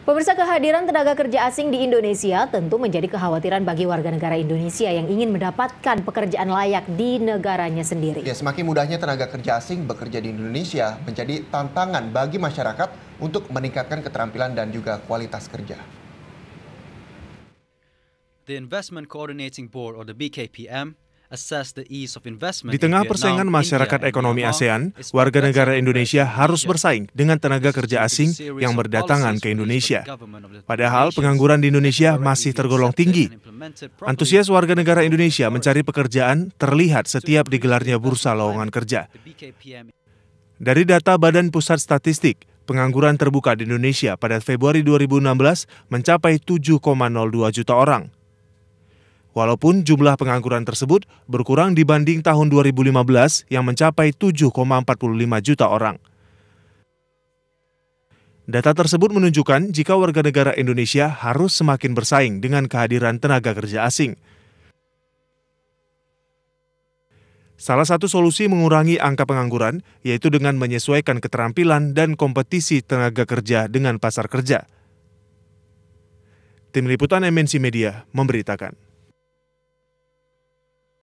Pemirsa kehadiran tenaga kerja asing di Indonesia tentu menjadi kekhawatiran bagi warga negara Indonesia yang ingin mendapatkan pekerjaan layak di negaranya sendiri. Ya, semakin mudahnya tenaga kerja asing bekerja di Indonesia menjadi tantangan bagi masyarakat untuk meningkatkan keterampilan dan juga kualitas kerja. The Investment Coordinating Board or the BKPM di tengah persaingan masyarakat ekonomi ASEAN, warga negara Indonesia harus bersaing dengan tenaga kerja asing yang berdatangan ke Indonesia. Padahal pengangguran di Indonesia masih tergolong tinggi. Antusias warga negara Indonesia mencari pekerjaan terlihat setiap digelarnya bursa lowongan kerja. Dari data Badan Pusat Statistik, pengangguran terbuka di Indonesia pada Februari 2016 mencapai 7,02 juta orang. Walaupun jumlah pengangguran tersebut berkurang dibanding tahun 2015 yang mencapai 7,45 juta orang. Data tersebut menunjukkan jika warga negara Indonesia harus semakin bersaing dengan kehadiran tenaga kerja asing. Salah satu solusi mengurangi angka pengangguran yaitu dengan menyesuaikan keterampilan dan kompetisi tenaga kerja dengan pasar kerja. Tim Liputan MNC Media memberitakan.